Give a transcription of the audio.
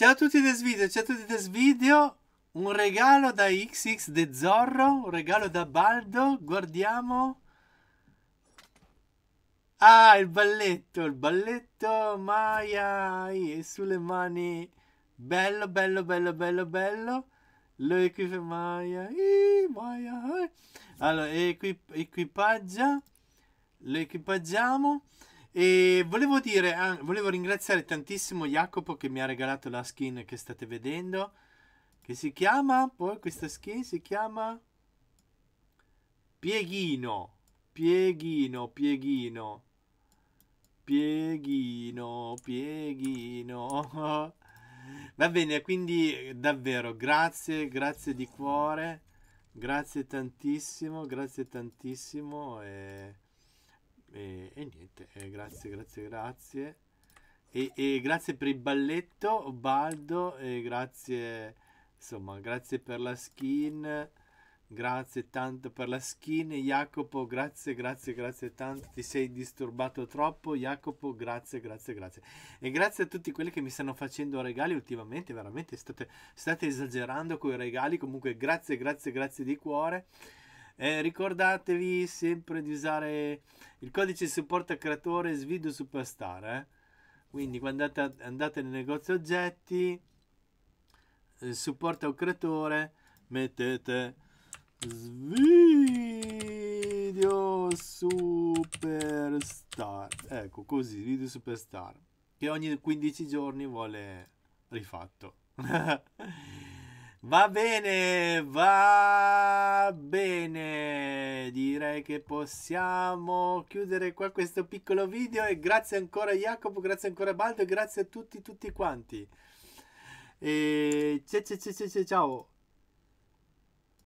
Ciao a tutti del video, ciao a tutti del video. Un regalo da XX de Zorro, un regalo da Baldo. Guardiamo. Ah, il balletto, il balletto Maya e sulle mani. Bello, bello, bello, bello, bello. Lo equipa Maya. Maya. Allora, equip equipaggia. Lo equipaggiamo. E volevo dire, ah, volevo ringraziare tantissimo Jacopo che mi ha regalato la skin che state vedendo. Che si chiama, poi questa skin si chiama Pieghino. Pieghino, Pieghino. Pieghino, Pieghino. Va bene, quindi davvero grazie, grazie di cuore. Grazie tantissimo, grazie tantissimo. E niente, eh, grazie, grazie, grazie. E, e, grazie per il balletto, Baldo, e grazie, insomma, grazie per la skin. Grazie tanto per la skin, Jacopo. Grazie, grazie, grazie tanto. Ti sei disturbato troppo, Jacopo. Grazie, grazie, grazie. E grazie a tutti quelli che mi stanno facendo regali ultimamente. Veramente state, state esagerando con i regali. Comunque, grazie, grazie, grazie di cuore. Eh, ricordatevi sempre di usare il codice supporta creatore svido Superstar, eh? Quindi quando andate, andate nel negozio oggetti, eh, supporta un creatore, mettete svido Superstar. Ecco, così, Svidu Superstar. Che ogni 15 giorni vuole rifatto. Va bene, va bene. Direi che possiamo chiudere qua questo piccolo video e grazie ancora Jacopo, grazie ancora Baldo e grazie a tutti tutti quanti. E ciao ciao ciao ciao. ciao.